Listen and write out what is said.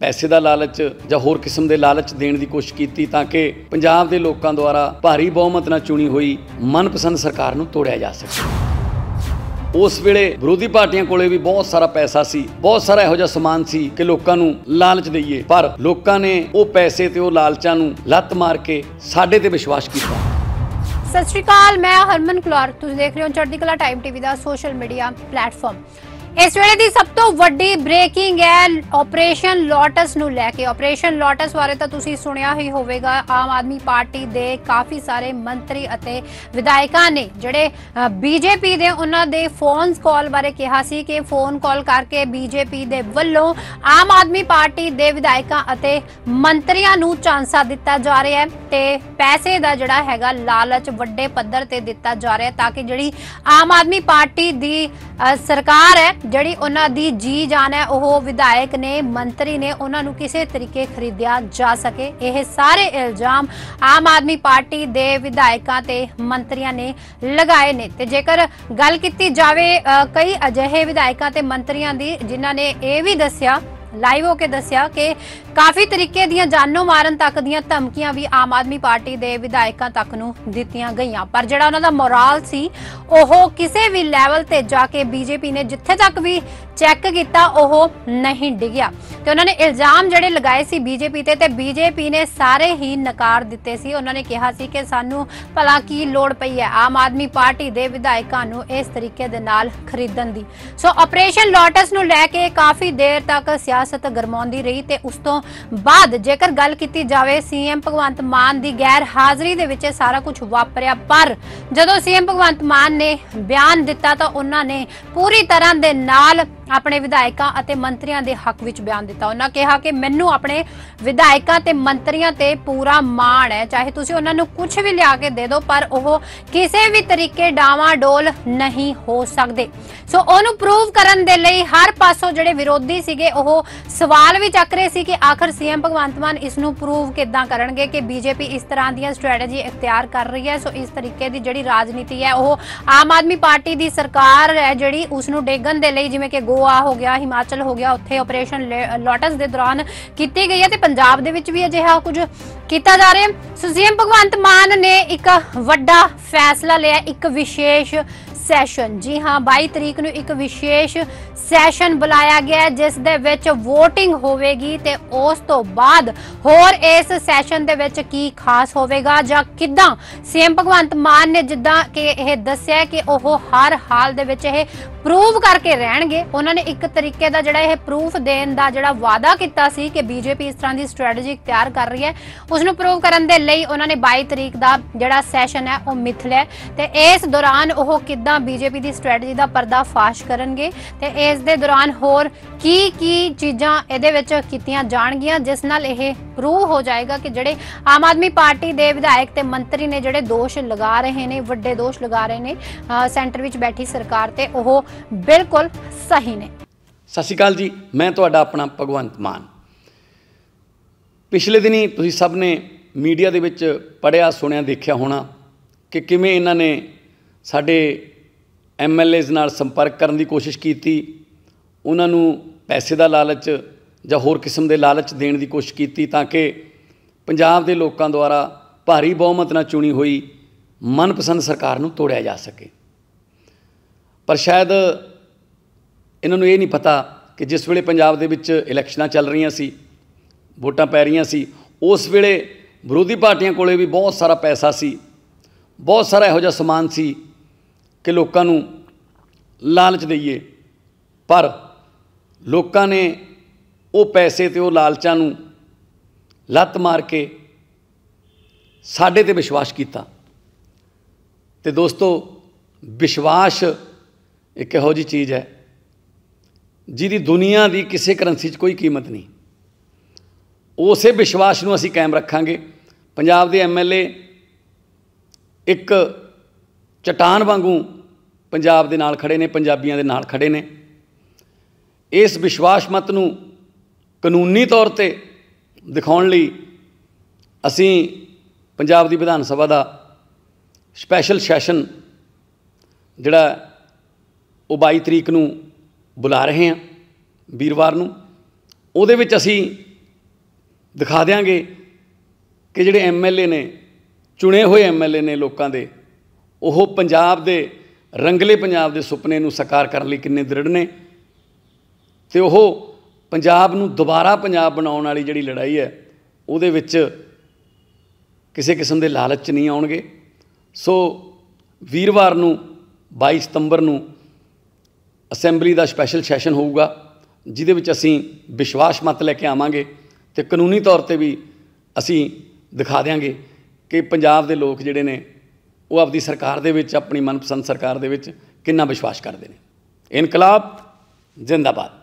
ਪੈਸੇ ਦਾ ਲਾਲਚ ਜਾਂ ਹੋਰ ਕਿਸਮ ਦੇ ਲਾਲਚ ਦੇਣ ਦੀ ਕੋਸ਼ਿਸ਼ ਕੀਤੀ ਤਾਂ ਕਿ ਪੰਜਾਬ ਦੇ ਲੋਕਾਂ ਦੁਆਰਾ ਭਾਰੀ ਬਹੁਮਤ ਨਾਲ ਚੁਣੀ ਹੋਈ ਮਨਪਸੰਦ ਸਰਕਾਰ ਨੂੰ ਤੋੜਿਆ ਜਾ ਸਕੇ ਉਸ ਵੇਲੇ ਵਿਰੋਧੀ ਪਾਰਟੀਆਂ ਕੋਲੇ ਵੀ ਬਹੁਤ ਸਾਰਾ ਪੈਸਾ ਸੀ ਬਹੁਤ ਸਾਰਾ ਇਹੋ ਜਿਹਾ ਸਮਾਨ ਸੀ ਕਿ ਲੋਕਾਂ ਨੂੰ ਲਾਲਚ ਦਈਏ ਪਰ ਲੋਕਾਂ ਨੇ ਉਹ ਪੈਸੇ ਤੇ ਉਹ ਲਾਲਚਾਂ ਨੂੰ ਲੱਤ ਮਾਰ ਕੇ ਸਾਡੇ ਤੇ ਵਿਸ਼ਵਾਸ ਕੀਤਾ ਸਤਿ ਸ਼੍ਰੀ ਅਕਾਲ ਮੈਂ ਹਰਮਨ ਕਲੌਰ ਤੁਸੀਂ ਦੇਖ ਰਹੇ ਹੋ ਚੜ੍ਹਦੀ ਕਲਾ ਟਾਈਮ ਟੀਵੀ ਦਾ ਸੋਸ਼ਲ ਮੀਡੀਆ ਪਲੇਟਫਾਰਮ ਇਸ ਵੇਲੇ ਦੀ ਸਭ ਤੋਂ ਵੱਡੀ ਬ੍ਰੇਕਿੰਗ ਹੈ ਆਪਰੇਸ਼ਨ ਲੋਟਸ ਨੂੰ ਲੈ ਕੇ ਆਪਰੇਸ਼ਨ ਲੋਟਸ ਬਾਰੇ ਤਾਂ ਤੁਸੀਂ ਸੁਣਿਆ ਹੀ ਹੋਵੇਗਾ ਆਮ ਆਦਮੀ ਪਾਰਟੀ ਦੇ ਕਾਫੀ ਸਾਰੇ ਮੰਤਰੀ ਅਤੇ ਵਿਧਾਇਕਾਂ ਨੇ ਜਿਹੜੇ ਬੀਜੇਪੀ ਦੇ ਉਹਨਾਂ ਦੇ ਫੋਨ ਕਾਲ ਬਾਰੇ ਕਿਹਾ ਸੀ ਕਿ ਫੋਨ ਕਾਲ ਕਰਕੇ ਬੀਜੇਪੀ ਦੇ ਵੱਲੋਂ ਆਮ ਆਦਮੀ ਪਾਰਟੀ ਦੇ ਵਿਧਾਇਕਾਂ ਅਤੇ ਮੰਤਰੀਆਂ ਨੂੰ ਚਾਂਸਾ ਦਿੱਤਾ ਜਾ ਰਿਹਾ ਹੈ ਤੇ ਪੈਸੇ ਦਾ ਜਿਹੜਾ ਹੈਗਾ ਲਾਲਚ ਵੱਡੇ ਪੱਧਰ ਤੇ ਦਿੱਤਾ ਜਾ ਰਿਹਾ ਤਾਂ ਕਿ ਜਿਹੜੀ ਆਮ ਆਦਮੀ ਪਾਰਟੀ ਦੀ ਸਰਕਾਰ ਹੈ ਜਿਹੜੀ ਉਹਨਾਂ ਦੀ ਜੀ ਜਾਨ ਹੈ ਉਹ ਵਿਧਾਇਕ ਨੇ ਮੰਤਰੀ ਨੇ ਉਹਨਾਂ ਨੂੰ ਕਿਸੇ ਤਰੀਕੇ ਖਰੀਦਿਆ ਜਾ ਸਕੇ ਇਹ ਸਾਰੇ ਇਲਜ਼ਾਮ ਆਮ ਆਦਮੀ ਪਾਰਟੀ ਦੇ ਵਿਧਾਇਕਾਂ ਤੇ ਮੰਤਰੀਆਂ ਨੇ ਲਗਾਏ ਨੇ ਤੇ ਜੇਕਰ ਗੱਲ ਕੀਤੀ ਜਾਵੇ ਕਈ ਅਜਿਹੇ ਵਿਧਾਇਕਾਂ ਤੇ ਮੰਤਰੀਆਂ ਦੀ ਜਿਨ੍ਹਾਂ ਨੇ ਇਹ ਵੀ ਦੱਸਿਆ ਲਾਈਵ ਹੋ ਕੇ ਦੱਸਿਆ ਕਿ ਕਾਫੀ ਤਰੀਕੇ ਦੀਆਂ ਜਾਨੋਂ ਮਾਰਨ ਤੱਕ ਦੀਆਂ ਧਮਕੀਆਂ ਵੀ ਆਮ ਆਦਮੀ ਪਾਰਟੀ ਦੇ ਵਿਧਾਇਕਾਂ ਤੱਕ ਨੂੰ ਦਿੱਤੀਆਂ ਗਈਆਂ ਪਰ ਜਿਹੜਾ ਉਹਨਾਂ ਦਾ ਮੋਰਲ ਸੀ ਉਹ ਕਿਸੇ ਵੀ ਲੈਵਲ ਤੇ ਜਾ ਕੇ ਬੀਜੇਪੀ ਨੇ ਜਿੱਥੇ ਤੱਕ ਵੀ ਚੈੱਕ ਕੀਤਾ ਉਹ ਨਹੀਂ ਡਿਗਿਆ ਤੇ ਉਹਨਾਂ ਨੇ ਇਲਜ਼ਾਮ ਜਿਹੜੇ ਲਗਾਏ ਸੀ ਬੀਜੇਪੀ ਤੇ ਤੇ ਬੀਜੇਪੀ ਨੇ ਸਾਰੇ ਹੀ ਨਕਾਰ ਦਿੱਤੇ ਸੀ ਉਹਨਾਂ ਨੇ ਕਿਹਾ ਸੀ ਕਿ ਸਾਨੂੰ ਭਲਾ ਕੀ ਲੋੜ ਪਈ ਹੈ ਆਮ ਆਦਮੀ ਪਾਰਟੀ ਦੇ ਵਿਧਾਇਕਾਂ ਨੂੰ ਇਸ ਤਰੀਕੇ ਦੇ ਨਾਲ ਖਰੀਦਣ ਦੀ ਸੋ ਆਪਰੇਸ਼ਨ ਲੋਟਸ ਨੂੰ ਲੈ ਕੇ ਕਾਫੀ ਦੇਰ ਤੱਕ ਸਿਆ ਸਿਆਸਤ ਗਰਮਾਉਂਦੀ ਰਹੀ ਤੇ ਉਸ ਤੋਂ ਬਾਅਦ ਜੇਕਰ ਗੱਲ ਕੀਤੀ ਜਾਵੇ ਸੀਐਮ ਭਗਵੰਤ ਮਾਨ ਦੀ ਗੈਰ ਹਾਜ਼ਰੀ ਦੇ ਵਿੱਚ ਸਾਰਾ ਕੁਝ ਵਾਪਰਿਆ ਪਰ ਜਦੋਂ ਸੀਐਮ ਭਗਵੰਤ ਮਾਨ ਨੇ ਬਿਆਨ ਦਿੱਤਾ ਤਾਂ ਉਹਨਾਂ ਨੇ ਪੂਰੀ ਤਰ੍ਹਾਂ ਦੇ ਨਾਲ ਆਪਣੇ ਵਿਧਾਇਕਾਂ ਅਤੇ ਮੰਤਰੀਆਂ ਦੇ ਹੱਕ ਵਿੱਚ ਬਿਆਨ ਦਿੱਤਾ ਉਹਨਾਂ ਕਿਹਾ ਕਿ ਮੈਨੂੰ ਆਪਣੇ ਵਿਧਾਇਕਾਂ ਤੇ ਮੰਤਰੀਆਂ ਤੇ ਪੂਰਾ ਮਾਣ ਹੈ ਚਾਹੇ ਤੁਸੀਂ ਉਹਨਾਂ ਨੂੰ ਕੁਝ ਵੀ ਲਿਆ ਕੇ ਦੇ ਦਿਓ ਪਰ ਉਹ ਕਿਸੇ ਵੀ ਤਰੀਕੇ ਡਾਵਾ ਡੋਲ ਨਹੀਂ ਹੋ ਸਕਦੇ ਸੋ ਉਹਨੂੰ ਪ੍ਰੂਵ ਕਰਨ ਦੇ ਲਈ ਹਰ ਪਾਸੋਂ ਜਿਹੜੇ ਵਿਰੋਧੀ ਸੀਗੇ ਉਹ ਸਵਾਲ ਵੀ ਚੱਕ ਰਹੇ ਸੀ ਕਿ ਆਖਰ ਸੀਐਮ ਭਗਵੰਤ ਮਾਨ ਇਸ ਨੂੰ ਪ੍ਰੂਵ ਕਿੱਦਾਂ ਕਰਨਗੇ ਕਿ ਬੀਜੇਪੀ ਇਸ ਤਰ੍ਹਾਂ ਦੀਆਂ ਸਟ੍ਰੈਟਜੀ ਇਖਤਿਆਰ ਕਰ ਰਹੀ ਹੈ ਸੋ ਇਸ ਤਰੀਕੇ ਦੀ ਜਿਹੜੀ ਰਾਜਨੀਤੀ ਹੈ ਉਹ ਆਮ ਆਦਮੀ ਪਾਰਟੀ ਦੀ ਸਰਕਾਰ ਹੈ ਜਿਹੜੀ ਉਸ ਨੂੰ ਡੇਗਣ ਦੇ ਲਈ ਜਿਵੇਂ ਕਿ ਗੋਆ ਹੋ ਗਿਆ ਹਿਮਾਚਲ ਹੋ ਗਿਆ ਉੱਥੇ ਆਪਰੇਸ਼ਨ ਲੋਟਸ ਦੇ ਦੌਰਾਨ ਕੀਤੀ ਗਈ ਹੈ ਤੇ ਪੰਜਾਬ ਦੇ ਵਿੱਚ ਵੀ ਅਜਿਹਾ ਕੁਝ ਕੀਤਾ ਜਾ ਰਿਹਾ ਸੁਸੀਮ ਭਗਵੰਤ ਮਾਨ ਨੇ ਇੱਕ ਵੱਡਾ ਫੈਸਲਾ ਲਿਆ ਇੱਕ ਵਿਸ਼ੇਸ਼ ਸੈਸ਼ਨ ਜੀ ਹਾਂ 22 ਤਰੀਕ ਨੂੰ ਇੱਕ ਵਿਸ਼ੇਸ਼ ਸੈਸ਼ਨ ਬੁਲਾਇਆ ਗਿਆ ਜਿਸ ਦੇ ਵਿੱਚ VOTING ਹੋਵੇਗੀ ਤੇ ਉਸ ਤੋਂ ਬਾਅਦ ਹੋਰ ਇਸ ਸੈਸ਼ਨ ਦੇ ਵਿੱਚ ਕੀ ਖਾਸ ਹੋਵੇਗਾ ਜਾਂ ਕਿਦਾਂ ਸੀਐਮ ਭਗਵੰਤ ਮਾਨ ਨੇ ਜਿੱਦਾਂ ਕਿ ਇਹ ਦੱਸਿਆ ਕਿ ਉਹ ਹਰ ਹਾਲ ਦੇ ਵਿੱਚ ਇਹ ਪ੍ਰੂਵ ਕਰਕੇ ਰਹਿਣਗੇ ਉਹਨਾਂ ਨੇ ਇੱਕ ਤਰੀਕੇ ਦਾ ਜਿਹੜਾ ਇਹ ਪ੍ਰੂਫ ਦੇਣ ਦਾ ਜਿਹੜਾ ਵਾਅਦਾ ਕੀਤਾ ਸੀ ਕਿ ਬੀਜੇਪੀ ਇਸ ਤਰ੍ਹਾਂ ਦੀ ਸਟ੍ਰੈਟਜੀ ਤਿਆਰ ਕਰ ਰਹੀ ਹੈ ਉਸ ਨੂੰ ਪ੍ਰੂਵ ਕਰਨ ਦੇ ਲਈ ਉਹਨਾਂ ਨੇ 22 ਤਰੀਕ ਦਾ ਜਿਹੜਾ ਸੈਸ਼ਨ ਹੈ ਉਹ ਮਿਥ ਲਿਆ ਤੇ ਇਸ ਦੌਰਾਨ ਉਹ ਕਿਦਾਂ ਤਰ੍ਹਾਂ ਬੀਜੇਪੀ ਦੀ ਸਟ੍ਰੈਟਜੀ ਦਾ ਪਰਦਾ ਫਾਸ਼ ਕਰਨਗੇ ਤੇ ਇਸ ਦੇ ਦੌਰਾਨ ਹੋਰ ਕੀ ਕੀ ਚੀਜ਼ਾਂ ਇਹਦੇ ਵਿੱਚ ਕੀਤੀਆਂ ਜਾਣਗੀਆਂ ਜਿਸ ਨਾਲ ਇਹ ਪ੍ਰੂਵ ਹੋ ਜਾਏਗਾ ਕਿ ਜਿਹੜੇ ਆਮ ਆਦਮੀ ਪਾਰਟੀ ਦੇ ਵਿਧਾਇਕ ਤੇ ਮੰਤਰੀ ਨੇ ਜਿਹੜੇ ਦੋਸ਼ ਲਗਾ ਰਹੇ ਨੇ ਵੱਡੇ ਦੋਸ਼ ਲਗਾ ਰਹੇ ਨੇ ਸੈਂਟਰ ਵਿੱਚ ਬੈਠੀ ਸਰਕਾਰ ਤੇ ਉਹ ਬਿਲਕੁਲ ਸਹੀ ਨੇ ਸਤਿ ਸ਼੍ਰੀ ਅਕਾਲ ਜੀ ਮੈਂ ਤੁਹਾਡਾ ਆਪਣਾ ਭਗਵੰਤ ਮਾਨ ਪਿਛਲੇ ਦਿਨੀ ਤੁਸੀਂ ਸਭ ਨੇ ਮੀਡੀਆ ਦੇ ਵਿੱਚ ਪੜਿਆ ਸੁਣਿਆ ਦੇਖਿਆ ਹੋਣਾ ਕਿ ਕਿਵੇਂ ਇਹਨਾਂ ਨੇ ਸਾਡੇ ਐਮਐਲਏਜ਼ ਨਾਲ ਸੰਪਰਕ ਕਰਨ ਦੀ ਕੋਸ਼ਿਸ਼ ਕੀਤੀ ਉਹਨਾਂ ਨੂੰ ਪੈਸੇ ਦਾ ਲਾਲਚ ਜਾਂ ਹੋਰ ਕਿਸਮ ਦੇ ਲਾਲਚ ਦੇਣ ਦੀ ਕੋਸ਼ਿਸ਼ ਕੀਤੀ ਤਾਂ ਕਿ ਪੰਜਾਬ ਦੇ ਲੋਕਾਂ ਦੁਆਰਾ ਭਾਰੀ ਬਹੁਮਤ ਨਾਲ ਚੁਣੀ ਹੋਈ ਮਨਪਸੰਦ ਸਰਕਾਰ ਨੂੰ ਤੋੜਿਆ ਜਾ ਸਕੇ ਪਰ ਸ਼ਾਇਦ ਇਹਨਾਂ ਨੂੰ ਇਹ ਨਹੀਂ ਪਤਾ ਕਿ ਜਿਸ ਵੇਲੇ ਪੰਜਾਬ ਦੇ ਵਿੱਚ ਇਲੈਕਸ਼ਨਾਂ ਚੱਲ ਰਹੀਆਂ ਸੀ ਵੋਟਾਂ ਪੈ ਰਹੀਆਂ ਸੀ ਉਸ ਵੇਲੇ ਵਿਰੋਧੀ ਪਾਰਟੀਆਂ ਕੋਲੇ ਵੀ ਬਹੁਤ ਸਾਰਾ ਪੈਸਾ ਸੀ ਬਹੁਤ ਸਾਰਾ ਇਹੋ ਜਿਹਾ ਸਮਾਨ ਸੀ ਕਿ ਲੋਕਾਂ ਨੂੰ ਲਾਲਚ ਦਈਏ ਪਰ ਲੋਕਾਂ ਨੇ ਉਹ ਪੈਸੇ ਤੇ ਉਹ ਲਾਲਚਾਂ ਨੂੰ ਲੱਤ ਮਾਰ ਕੇ ਸਾਡੇ ਤੇ ਵਿਸ਼ਵਾਸ ਕੀਤਾ ਤੇ ਦੋਸਤੋ ਵਿਸ਼ਵਾਸ ਇੱਕ ਇਹੋ ਜੀ ਚੀਜ਼ ਹੈ ਜਿਹਦੀ ਦੁਨੀਆ ਦੀ ਕਿਸੇ ਕਰੰਸੀ 'ਚ ਕੋਈ ਕੀਮਤ ਨਹੀਂ ਉਸੇ ਵਿਸ਼ਵਾਸ ਨੂੰ ਅਸੀਂ ਕਾਇਮ ਰੱਖਾਂਗੇ ਪੰਜਾਬ ਦੇ ਐਮਐਲਏ ਇੱਕ ਚਟਾਨ ਵਾਂਗੂ ਪੰਜਾਬ ਦੇ ਨਾਲ ਖੜੇ ਨੇ ਪੰਜਾਬੀਆਂ ਦੇ ਨਾਲ ਖੜੇ ਨੇ ਇਸ ਵਿਸ਼ਵਾਸ ਮਤ ਨੂੰ ਕਾਨੂੰਨੀ ਤੌਰ ਤੇ ਦਿਖਾਉਣ ਲਈ ਅਸੀਂ ਪੰਜਾਬ ਦੀ ਵਿਧਾਨ ਸਭਾ ਦਾ ਸਪੈਸ਼ਲ ਸੈਸ਼ਨ ਜਿਹੜਾ ਉਹ 22 ਤਰੀਕ ਨੂੰ ਬੁਲਾ ਰਹੇ ਹਾਂ ਵੀਰਵਾਰ ਨੂੰ ਉਹਦੇ ਵਿੱਚ ਅਸੀਂ ਦਿਖਾ ਦੇਾਂਗੇ ਕਿ ਜਿਹੜੇ ਐਮਐਲਏ ਨੇ ਚੁਣੇ ਹੋਏ ਐਮਐਲਏ ਨੇ ਲੋਕਾਂ ਦੇ ਉਹ ਪੰਜਾਬ ਦੇ ਰੰਗਲੇ ਪੰਜਾਬ ਦੇ ਸੁਪਨੇ ਨੂੰ ਸਾਕਾਰ ਕਰਨ ਲਈ ਕਿੰਨੇ ਦ੍ਰਿੜ ਨੇ ਤੇ ਉਹ ਪੰਜਾਬ ਨੂੰ ਦੁਬਾਰਾ ਪੰਜਾਬ ਬਣਾਉਣ ਵਾਲੀ ਜਿਹੜੀ ਲੜਾਈ ਹੈ ਉਹਦੇ ਵਿੱਚ ਕਿਸੇ ਕਿਸਮ ਦੇ ਲਾਲਚ ਨਹੀਂ ਆਉਣਗੇ ਸੋ ਵੀਰਵਾਰ ਨੂੰ 22 ਸਤੰਬਰ ਨੂੰ ਅਸੈਂਬਲੀ ਦਾ ਸਪੈਸ਼ਲ ਸੈਸ਼ਨ ਹੋਊਗਾ ਜਿਹਦੇ ਵਿੱਚ ਅਸੀਂ ਵਿਸ਼ਵਾਸ ਮਤ ਲੈ ਕੇ ਆਵਾਂਗੇ ਤੇ ਕਾਨੂੰਨੀ ਤੌਰ ਤੇ ਵੀ ਅਸੀਂ ਦਿਖਾ ਦੇਾਂਗੇ ਕਿ ਪੰਜਾਬ ਦੇ ਲੋਕ ਜਿਹੜੇ ਨੇ ਉਹ ਆਪਣੀ ਸਰਕਾਰ ਦੇ ਵਿੱਚ ਆਪਣੀ ਮਨਪਸੰਦ ਸਰਕਾਰ ਦੇ ਵਿੱਚ ਕਿੰਨਾ ਵਿਸ਼ਵਾਸ ਕਰਦੇ ਨੇ ਇਨਕਲਾਬ ਜ਼ਿੰਦਾਬਾਦ